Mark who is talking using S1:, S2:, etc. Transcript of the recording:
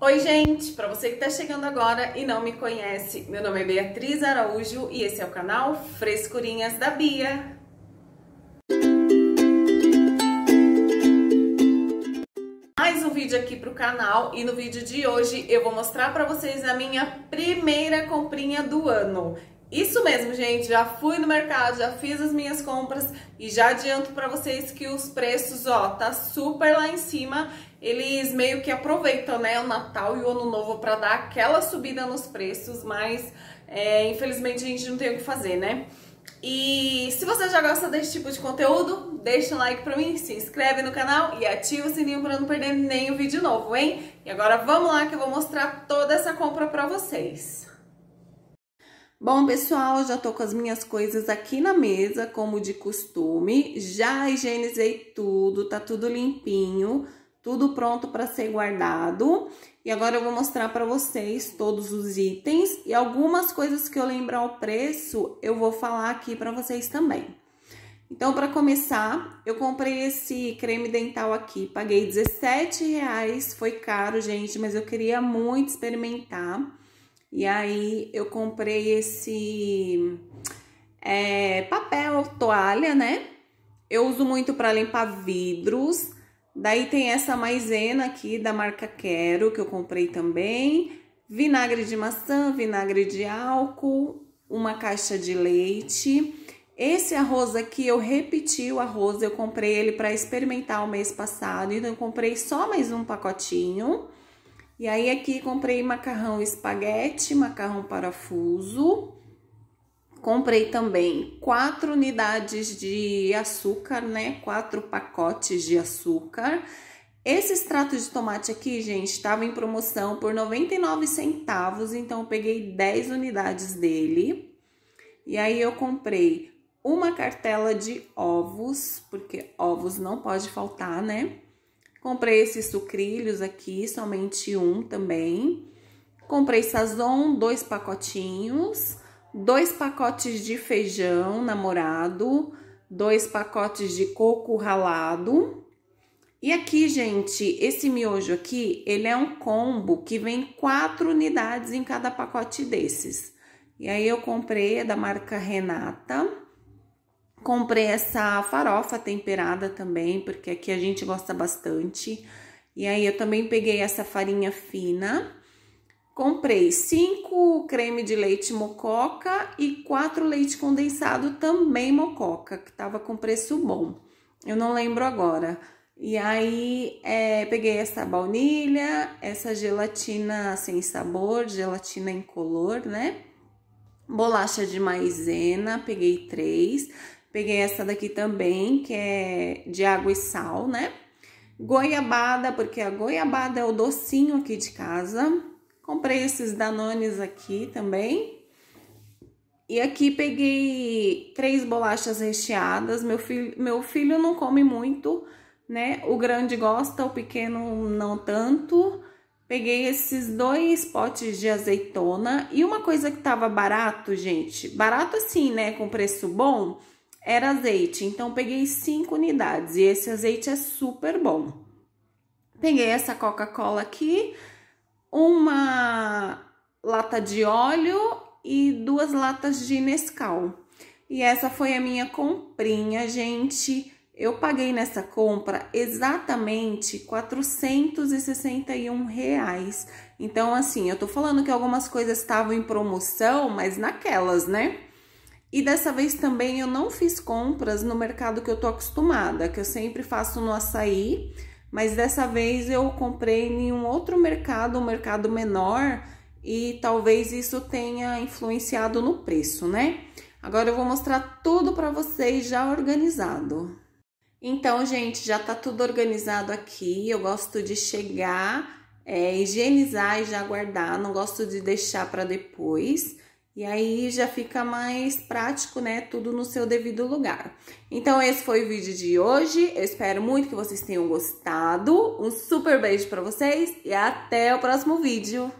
S1: Oi, gente! Para você que está chegando agora e não me conhece, meu nome é Beatriz Araújo e esse é o canal Frescurinhas da Bia. Mais um vídeo aqui para o canal e no vídeo de hoje eu vou mostrar para vocês a minha primeira comprinha do ano. Isso mesmo, gente, já fui no mercado, já fiz as minhas compras e já adianto para vocês que os preços, ó, tá super lá em cima eles meio que aproveitam né, o Natal e o Ano Novo para dar aquela subida nos preços, mas é, infelizmente a gente não tem o que fazer, né? E se você já gosta desse tipo de conteúdo, deixa um like pra mim, se inscreve no canal e ativa o sininho pra não perder nenhum vídeo novo, hein? E agora vamos lá que eu vou mostrar toda essa compra pra vocês. Bom, pessoal, já tô com as minhas coisas aqui na mesa, como de costume. Já higienizei tudo, tá tudo limpinho tudo pronto para ser guardado. E agora eu vou mostrar para vocês todos os itens e algumas coisas que eu lembrar o preço, eu vou falar aqui para vocês também. Então, para começar, eu comprei esse creme dental aqui, paguei 17 reais, foi caro, gente, mas eu queria muito experimentar. E aí, eu comprei esse é, papel toalha, né? Eu uso muito para limpar vidros, Daí tem essa maisena aqui da marca Quero, que eu comprei também. Vinagre de maçã, vinagre de álcool, uma caixa de leite. Esse arroz aqui eu repeti o arroz, eu comprei ele para experimentar o mês passado, então eu comprei só mais um pacotinho. E aí aqui comprei macarrão espaguete, macarrão parafuso, Comprei também quatro unidades de açúcar, né? Quatro pacotes de açúcar. Esse extrato de tomate aqui, gente, estava em promoção por 99 centavos, então eu peguei 10 unidades dele. E aí eu comprei uma cartela de ovos, porque ovos não pode faltar, né? Comprei esses sucrilhos aqui, somente um também. Comprei sazon, dois pacotinhos dois pacotes de feijão namorado, dois pacotes de coco ralado. E aqui, gente, esse miojo aqui, ele é um combo que vem quatro unidades em cada pacote desses. E aí eu comprei é da marca Renata. Comprei essa farofa temperada também, porque aqui a gente gosta bastante. E aí eu também peguei essa farinha fina. Comprei cinco creme de leite mococa e quatro leite condensado também mococa, que tava com preço bom. Eu não lembro agora. E aí, é, peguei essa baunilha, essa gelatina sem sabor, gelatina incolor, né? Bolacha de maisena, peguei três. Peguei essa daqui também, que é de água e sal, né? Goiabada, porque a goiabada é o docinho aqui de casa. Comprei esses danones aqui também. E aqui peguei três bolachas recheadas. Meu filho, meu filho não come muito, né? O grande gosta, o pequeno não tanto. Peguei esses dois potes de azeitona. E uma coisa que tava barato, gente. Barato assim, né? Com preço bom era azeite, então peguei cinco unidades e esse azeite é super bom. Peguei essa Coca-Cola aqui, lata de óleo e duas latas de Nescau. E essa foi a minha comprinha, gente. Eu paguei nessa compra exatamente 461 reais. Então, assim, eu tô falando que algumas coisas estavam em promoção, mas naquelas, né? E dessa vez também eu não fiz compras no mercado que eu tô acostumada, que eu sempre faço no açaí, mas dessa vez eu comprei em um outro mercado, um mercado menor, e talvez isso tenha influenciado no preço, né? Agora eu vou mostrar tudo para vocês já organizado. Então, gente, já tá tudo organizado aqui. Eu gosto de chegar, é, higienizar e já guardar, não gosto de deixar para depois. E aí já fica mais prático, né? Tudo no seu devido lugar. Então, esse foi o vídeo de hoje. Eu espero muito que vocês tenham gostado. Um super beijo para vocês e até o próximo vídeo.